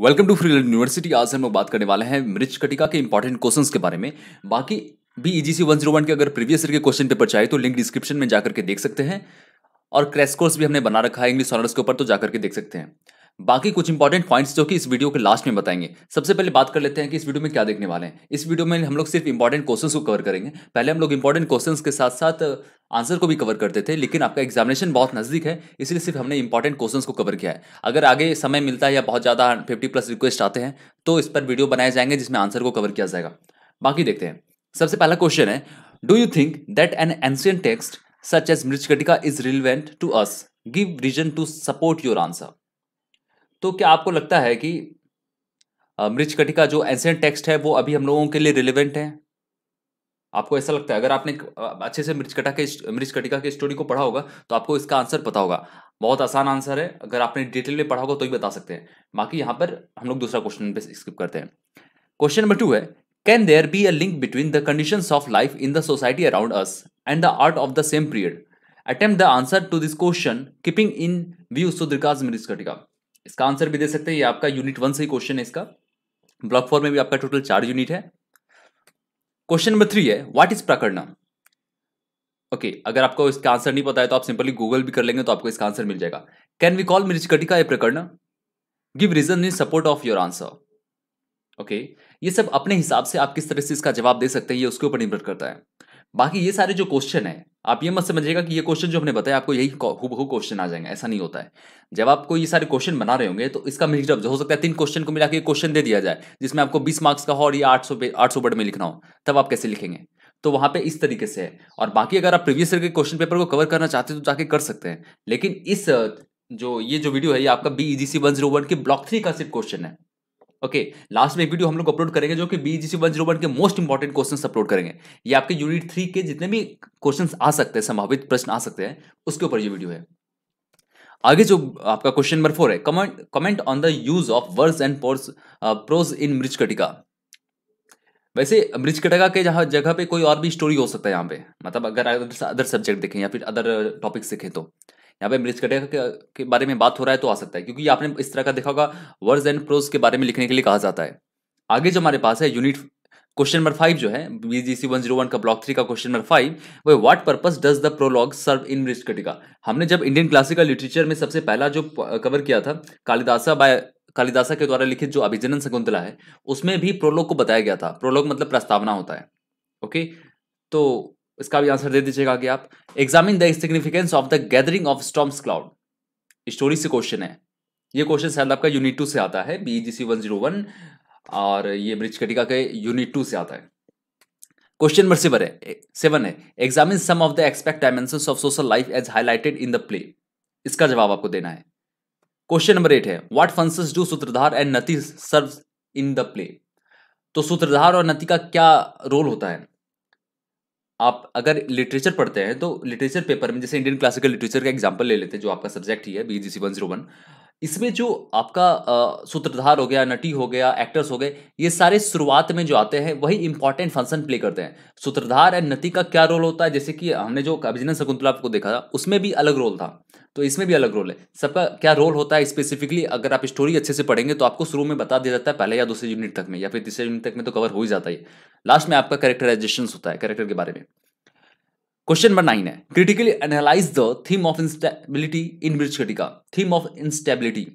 Welcome to free university आज हम लोग बात करने वाले हैं मृच कटिका के इंपॉर्टेंट क्वेश्चंस के बारे में बाकी भी E G C one zero one के अगर प्रीवियस ईयर के क्वेश्चन पेपर चाहिए तो लिंक डिस्क्रिप्शन में जाकर के देख सकते हैं और क्रैश कोर्स भी हमने बना रखा है इंग्लिश ऑनर्स के ऊपर तो जाकर के देख सकते हैं बाकी कुछ इंपॉर्टेंट पॉइंट्स जो कि इस वीडियो के लास्ट में बताएंगे सबसे पहले बात कर लेते हैं कि इस वीडियो में क्या देखने वाले हैं इस वीडियो में हम लोग सिर्फ इंपॉर्टेंट क्वेश्चंस को कवर करेंगे पहले हम लोग इंपॉर्टेंट क्वेश्चंस के साथ साथ आंसर को भी कवर करते थे लेकिन आपका एग्जामिनेशन बहुत नजदीक है इसलिए सिर्फ हमने इंपॉर्टेंट क्वेश्चंस को कवर किया है अगर आगे समय मिलता है या बहुत ज़्यादा फिफ्टी प्लस रिक्वेस्ट आते हैं तो इस पर वीडियो बनाए जाएंगे जिसमें आंसर को कवर किया जाएगा बाकी देखते हैं सबसे पहला क्वेश्चन है do you think that an ancient text such as Mrichchhakatika is relevant to us give reason to support your answer तो क्या आपको लगता है कि मृचकटिका जो एंसेंट टेक्स्ट है वो अभी हम लोगों के लिए रिलेवेंट है आपको ऐसा लगता है अगर आपने अच्छे से मृचकटा के मृच कटिका के स्टोरी को पढ़ा होगा तो आपको इसका आंसर पता होगा बहुत आसान आंसर है अगर आपने डिटेल में पढ़ा होगा तो ही बता सकते हैं बाकी यहाँ पर हम लोग दूसरा क्वेश्चन पे स्किप करते हैं क्वेश्चन नंबर टू है can there be a link between the condition of life in the society around us and the art of the same period attempt the answer to this question keeping in view Mrichchhakatika इसका answer भी दे सकते हैं ये आपका unit one से ही question है इसका block four में भी आपका टोटल चार यूनिट है क्वेश्चन नंबर थ्री है व्हाट इज प्रकरण ओके अगर आपको इसका आंसर नहीं पता है तो आप सिंपली गूगल भी कर लेंगे तो आपको इसका आंसर मिल जाएगा कैन वी कॉल मिर्च Mrichchhakatika a prakarana give reason in support of your answer okay ये सब अपने हिसाब से आप किस तरह से इसका जवाब दे सकते हैं ये उसके ऊपर निर्भर करता है बाकी ये सारे जो क्वेश्चन है आप ये मत समझिएगा कि ये क्वेश्चन जो हमने बताया आपको यही हु क्वेश्चन आ जाएंगे ऐसा नहीं होता है जब आपको ये सारे क्वेश्चन बना रहे होंगे तो इसका जब हो सकता है तीन क्वेश्चन को मिला के क्वेश्चन दे दिया जाए जिसमें आपको बीस मार्क्स का हो और ये आठ सौ आठ सौ वर्ड में लिखना हो तब आप कैसे लिखेंगे तो वहाँ पे इस तरीके से है और बाकी अगर आप प्रीवियस ईयर के क्वेश्चन पेपर को कवर करना चाहते हो तो जाके कर सकते हैं लेकिन इस जो ये जो वीडियो है ये आपका B E G C one zero one के ब्लॉक थ्री का सिर्फ क्वेश्चन है ओके लास्ट में एक वीडियो हम लोग अपलोड करेंगे जो कि बीजीसी वन जीरो वन के मोस्ट इंपॉर्टेंट क्वेश्चन अपलोड करेंगे ये आपके यूनिट थ्री के जितने भी क्वेश्चन आ सकते हैं संभावित प्रश्न आ सकते हैं उसके ऊपर ये वीडियो है आगे जो आपका क्वेश्चन नंबर फोर है comment comment on the use of words and pose prose in कटिका वैसे कटिका के जहाँ जगह पे कोई और भी स्टोरी हो सकता है यहाँ पे मतलब अगर अदर सब्जेक्ट देखें या फिर अदर टॉपिक्स देखें तो यहाँ पे मिरिज कटेगा के बारे में बात हो रहा है तो आ सकता है क्योंकि आपने इस तरह का देखा होगा वर्ड्स एंड प्रोज के बारे में लिखने के लिए कहा जाता है आगे जो हमारे पास है यूनिट क्वेश्चन नंबर फाइव जो है बीजीसी वन जीरो वन का ब्लॉक थ्री का क्वेश्चन नंबर फाइव वो what purpose does the prologue serve in Mrichchhakatika हमने जब इंडियन क्लासिकल लिटरेचर में सबसे पहला जो कवर किया था कालिदासा बाय कालिदासा के द्वारा लिखित जो अभिजनन शकुंतला है उसमें भी प्रोलॉग को बताया गया था प्रोलॉग मतलब प्रस्तावना होता है ओके तो इसका भी आंसर दे दीजिएगा कि आप examine the significance of the gathering of storms cloud story से क्वेश्चन है ये क्वेश्चन शायद आपका यूनिट टू से आता है B G C one zero one और ये ब्रिज कटिका के यूनिट टू से आता है क्वेश्चन नंबर सेवन है सेवन है examine some of the expect dimension of social life as highlighted in the play इसका जवाब आपको देना है क्वेश्चन नंबर एट है what functions do Sutradhar and Nati serve in the play तो सूत्रधार और नती का क्या रोल होता है आप अगर लिटरेचर पढ़ते हैं तो लिटरेचर पेपर में जैसे इंडियन क्लासिकल लिटरेचर का एग्जाम्पल ले लेते हैं जो आपका सब्जेक्ट ही है B G C one zero one इसमें जो आपका सूत्रधार हो गया नटी हो गया एक्टर्स हो गए ये सारे शुरुआत में जो आते हैं वही इंपॉर्टेंट फंक्शन प्ले करते हैं सूत्रधार एंड नटी का क्या रोल होता है जैसे कि हमने जो अभिजन शकुंतला को देखा था उसमें भी अलग रोल था तो इसमें भी अलग रोल है सबका क्या रोल होता है स्पेसिफिकली अगर आप स्टोरी अच्छे से पढ़ेंगे तो आपको शुरू में बता दिया जाता है पहले या दूसरे यूनिट तक में या फिर तीसरे यूनिट तक में तो कवर हो ही जाता है लास्ट में आपका कैरेक्टराइजेशन होता है कैरेक्टर के बारे में क्वेश्चन नंबर नाइन है critically analyse the theme of instability in Mrichchhakatika theme of instability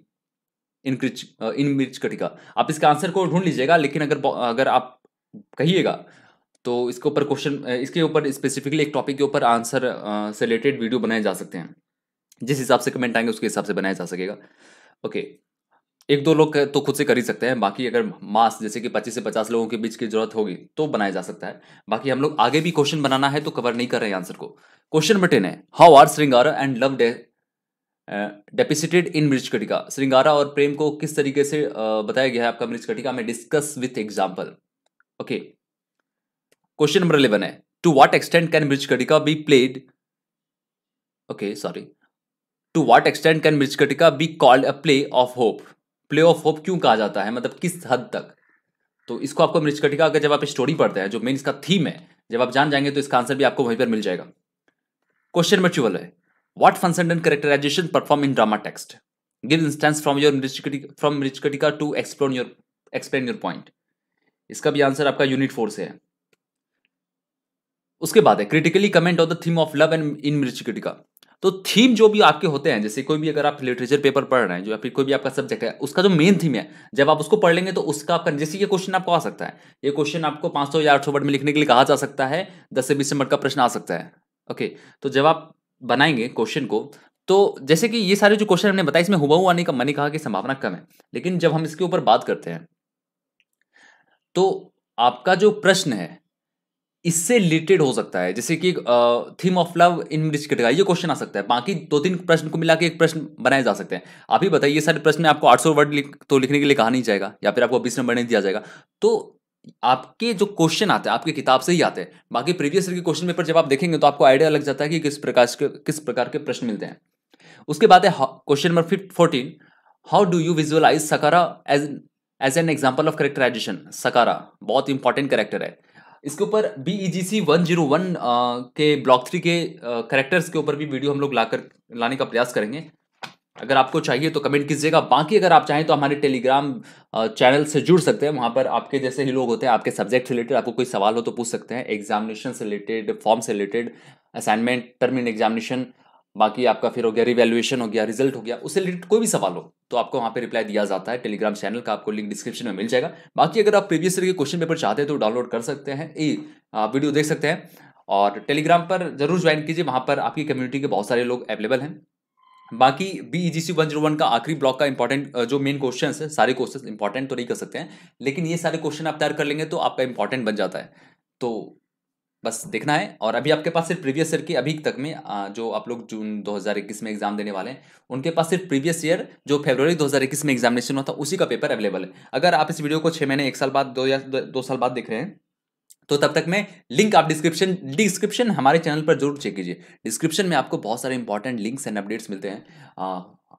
in क्रिच इन मिर्च कटिका आप इसका आंसर को ढूंढ लीजिएगा लेकिन अगर अगर आप कहिएगा तो इसके ऊपर क्वेश्चन इसके ऊपर स्पेसिफिकली एक टॉपिक के ऊपर आंसर से रिलेटेड वीडियो बनाए जा सकते हैं जिस हिसाब से कमेंट आएंगे उसके हिसाब से बनाया जा सकेगा ओके okay. एक दो लोग तो खुद से कर ही सकते हैं बाकी अगर मास जैसे कि 25 से 50 लोगों के बीच की जरूरत होगी तो बनाया जा सकता है बाकी हम लोग आगे भी क्वेश्चन बनाना है तो कवर नहीं कर रहे हैं आंसर को क्वेश्चन नंबर टेन है how are shringara and love depicted in Mrichchhakatika shringara और प्रेम को किस तरीके से बताया गया है आपका मृज कटिका में discuss with example okay question number eleven है to what extent can Mrichchhakatika be played okay sorry to what extent can Mrichchhakatika be called a play of hope play of hope क्यों कहा जाता है मतलब किस हद तक तो इसको आपको मृत कटिका का जब आप स्टोरी पढ़ते हैं जो मेन इसका थीम है जब आप जान जाएंगे तो इसका आंसर भी आपको वहीं पर मिल जाएगा क्वेश्चन नंबर ट्यूवल है what function and characterisation perform in drama text give instance from your from Mrichchhakatika to explore your explain your point इसका भी आंसर आपका यूनिट फोर से है उसके बाद है critically comment on the theme of love and in Mrichchhakatika तो theme जो भी आपके होते हैं जैसे कोई भी अगर आप लिटरेचर पेपर पढ़ रहे हैं जो फिर कोई भी आपका सब्जेक्ट है उसका जो मेन थीम है जब आप उसको पढ़ लेंगे तो उसका आपका जैसे ये क्वेश्चन आपको आ सकता है ये क्वेश्चन आपको पाँच सौ या आठ सौ वर्ड में लिखने के लिए कहा जा सकता है दस से बीस मिनट का प्रश्न आ सकता है ओके तो जब आप बनाएंगे क्वेश्चन को तो जैसे कि ये सारे जो क्वेश्चन हमने बताया इसमें हुआ हुआ नहीं का मैंने कहा कि संभावना कम है लेकिन जब हम इसके ऊपर बात करते हैं तो आपका जो प्रश्न है इससे रिलेटेड हो सकता है जैसे कि theme of love in Mrichchhakatika ये क्वेश्चन आ सकता है बाकी दो तीन प्रश्न को मिला के एक प्रश्न बनाए जा सकते हैं आप ही बताइए सारे प्रश्न में आपको 800 वर्ड लिख, तो लिखने के लिए कहा नहीं जाएगा या फिर आपको बीस नंबर नहीं दिया जाएगा तो आपके जो क्वेश्चन आते हैं आपकी किताब से ही आते हैं बाकी प्रीवियस ईयर के क्वेश्चन पेपर जब आप देखेंगे तो आपको आइडिया लग जाता है कि किस प्रकार के किस प्रकार के प्रश्न मिलते हैं उसके बाद है question number fifth fourteen how do you visualise Shakara as as an example of characterisation Shakara बहुत इंपॉर्टेंट करेक्टर है इसके ऊपर B E G C one zero one के ब्लॉक थ्री के करेक्टर्स के ऊपर भी वीडियो हम लोग लाकर लाने का प्रयास करेंगे अगर आपको चाहिए तो कमेंट कीजिएगा बाकी अगर आप चाहें तो हमारे टेलीग्राम चैनल से जुड़ सकते हैं वहाँ पर आपके जैसे ही लोग होते हैं आपके सब्जेक्ट से रिलेटेड आपको कोई सवाल हो तो पूछ सकते हैं एग्जामिनेशन से रिलेटेड फॉर्म से related assignment term in examination बाकी आपका फिर हो गया रिवेल्युएशन हो गया रिजल्ट हो गया उससे रिलेटेड कोई भी सवाल हो तो आपको वहाँ पे रिप्लाई दिया जाता है टेलीग्राम चैनल का आपको लिंक डिस्क्रिप्शन में मिल जाएगा बाकी अगर आप प्रीवियस ईयर के क्वेश्चन पेपर चाहते हैं तो डाउनलोड कर सकते हैं ए वीडियो देख सकते हैं और टेलीग्राम पर जरूर ज्वाइन कीजिए वहाँ पर आपकी कम्युनिटी के बहुत सारे लोग अवेलेबल हैं बाकी B E G C one zero one का आखिरी ब्लॉक का इंपॉर्टेंट जो मेन क्वेश्चन है सारे क्वेश्चन इंपॉर्टेंट तो नहीं कर सकते हैं लेकिन ये सारे क्वेश्चन आप तैयार कर लेंगे तो आपका इंपॉर्टेंट बन जाता है तो बस देखना है और अभी आपके पास सिर्फ प्रीवियस ईयर के अभी तक में जो आप लोग जून 2021 में एग्जाम देने वाले हैं उनके पास सिर्फ प्रीवियस ईयर जो फरवरी 2021 में एग्जामिनेशन होता है उसी का पेपर अवेलेबल है अगर आप इस वीडियो को छः महीने एक साल बाद दो या दो साल बाद देख रहे हैं तो तब तक मैं लिंक आप डिस्क्रिप्शन डिस्क्रिप्शन हमारे चैनल पर जरूर चेक कीजिए डिस्क्रिप्शन में आपको बहुत सारे इंपॉर्टेंट लिंक्स एंड अपडेट्स मिलते हैं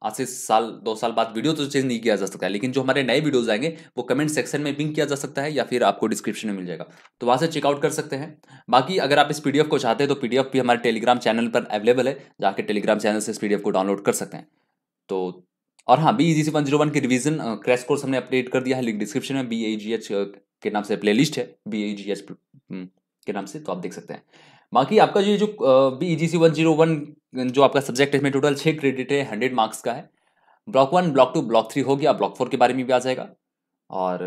आज से साल दो साल बाद वीडियो तो चेंज नहीं किया जा सकता है लेकिन जो हमारे नए वीडियोज आएंगे वो कमेंट सेक्शन में पिंक किया जा सकता है या फिर आपको डिस्क्रिप्शन में मिल जाएगा तो वहाँ से चेकआउट कर सकते हैं बाकी अगर आप इस पीडीएफ को चाहते हैं तो पीडीएफ भी हमारे टेलीग्राम चैनल पर अवेलेबल है जाके टेलीग्राम चैनल से इस पीडीएफ को डाउनलोड कर सकते हैं तो और हाँ B E C one zero one के रिवीजन क्रैश कोर्स हमने अपडेट कर दिया है लिंक डिस्क्रिप्शन में बी ए जी एच के नाम से प्ले लिस्ट है बी ए जी एच के नाम से तो आप देख सकते हैं बाकी आपका जो जो B E G C one zero one जो आपका सब्जेक्ट है इसमें टोटल छः क्रेडिट है हंड्रेड मार्क्स का है block one block two block three हो गया ब्लॉक फोर के बारे में भी आ जाएगा और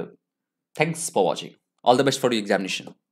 thanks for watching all the best for you examination